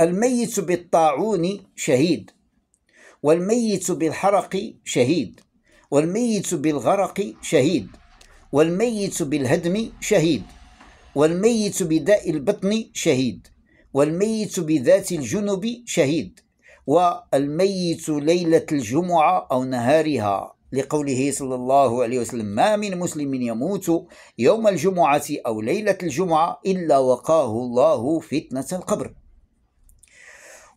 الميت بالطاعون شهيد والميت بالحرق شهيد والميت بالغرق شهيد والميت بالهدم شهيد والميت بداء البطن شهيد والميت بذات الجنب شهيد والميت ليلة الجمعة أو نهارها لقوله صلى الله عليه وسلم ما من مسلم يموت يوم الجمعة أو ليلة الجمعة إلا وقاه الله فتنة القبر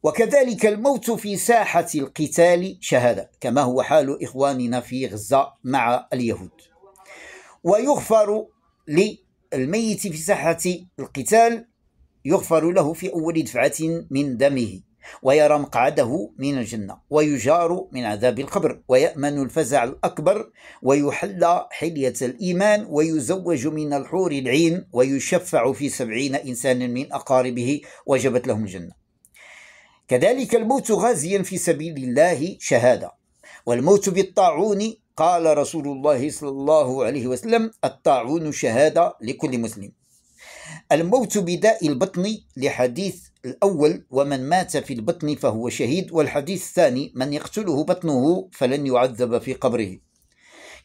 وكذلك الموت في ساحة القتال شهادة كما هو حال إخواننا في غزة مع اليهود ويغفر للميت في ساحة القتال يغفر له في أول دفعة من دمه ويرى مقعده من الجنة ويجار من عذاب القبر ويأمن الفزع الأكبر ويحلى حلية الإيمان ويزوج من الحور العين ويشفع في سبعين إنسانا من أقاربه وجبت لهم الجنة كذلك الموت غازيا في سبيل الله شهادة والموت بالطاعون قال رسول الله صلى الله عليه وسلم الطاعون شهادة لكل مسلم الموت بداء البطن لحديث الأول ومن مات في البطن فهو شهيد والحديث الثاني من يقتله بطنه فلن يعذب في قبره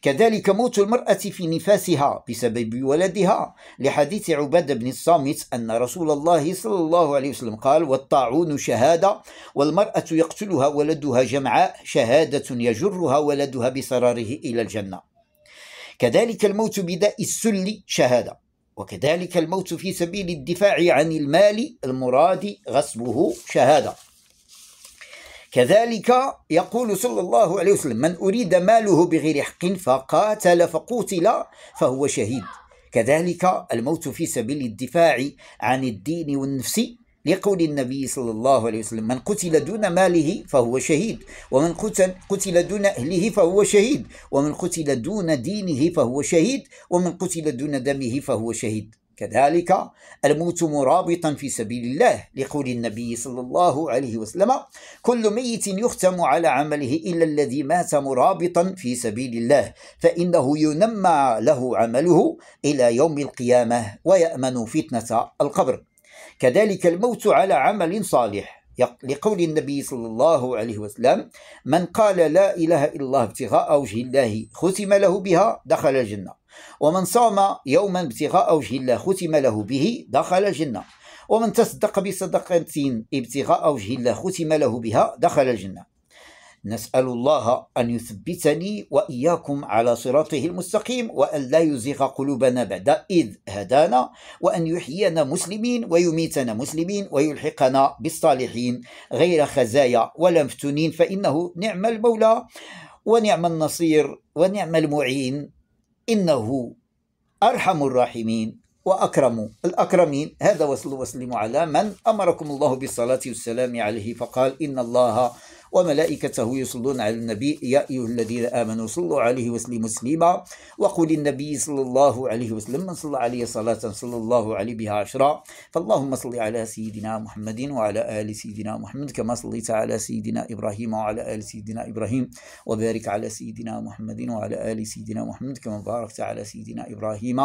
كذلك موت المرأة في نفاسها بسبب ولدها لحديث عبادة بن الصامت أن رسول الله صلى الله عليه وسلم قال والطاعون شهادة والمرأة يقتلها ولدها جمعاء شهادة يجرها ولدها بسراره إلى الجنة كذلك الموت بداء السل شهادة وكذلك الموت في سبيل الدفاع عن المال المراد غصبه شهاده كذلك يقول صلى الله عليه وسلم من أريد ماله بغير حق فقاتل فقتل فهو شهيد كذلك الموت في سبيل الدفاع عن الدين والنفس لقول النبي صلى الله عليه وسلم من قتل دون ماله فهو شهيد ومن قتل, قتل دون أهله فهو شهيد ومن قتل دون دينه فهو شهيد ومن قتل دون دمه فهو شهيد كذلك الموت مرابطا في سبيل الله لقول النبي صلى الله عليه وسلم كل ميت يختم على عمله إلا الذي مات مرابطا في سبيل الله فإنه ينمى له عمله إلى يوم القيامة ويأمن فتنة القبر كذلك الموت على عمل صالح لقول النبي صلى الله عليه وسلم من قال لا إله إلا الله ابتغاء وجه الله ختم له بها دخل الجنة ومن صام يوما ابتغاء وجه الله ختم له به دخل الجنة ومن تصدق بصدقة ابتغاء وجه الله ختم له بها دخل الجنة نسأل الله أن يثبتني وإياكم على صراطه المستقيم وأن لا يزيغ قلوبنا بعد إذ هدانا وأن يحيينا مسلمين ويميتنا مسلمين ويلحقنا بالصالحين غير خزايا ولا مفتونين فإنه نعم المولى ونعم النصير ونعم المعين إنه أرحم الراحمين وأكرم الأكرمين هذا وصل وسلم على من أمركم الله بالصلاة والسلام عليه فقال إن الله وملائكته يصلون على النبي يا أيها الذين آمنوا صلوا عليه وسلموا تسليما وقل النبي صلى الله عليه وسلم من صلى عليه صلاة صلى الله عليه بها عشرا فاللهم صل على سيدنا محمد وعلى آل سيدنا محمد كما صليت على سيدنا إبراهيم وعلى آل سيدنا إبراهيم وبارك على سيدنا محمد وعلى آل سيدنا محمد كما باركت على سيدنا إبراهيم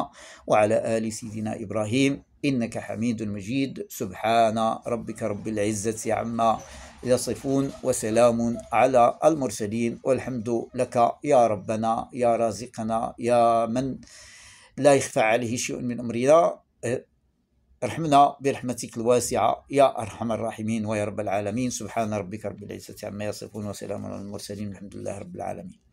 وعلى آل سيدنا إبراهيم إنك حميد مجيد سبحان ربك رب العزة عما يصفون وسلام على المرسلين والحمد لك يا ربنا يا رازقنا يا من لا يخفى عليه شيء من أمرنا ارحمنا برحمتك الواسعة يا أرحم الراحمين ويا رب العالمين سبحان ربك رب العزة عما يصفون وسلام على المرسلين الحمد لله رب العالمين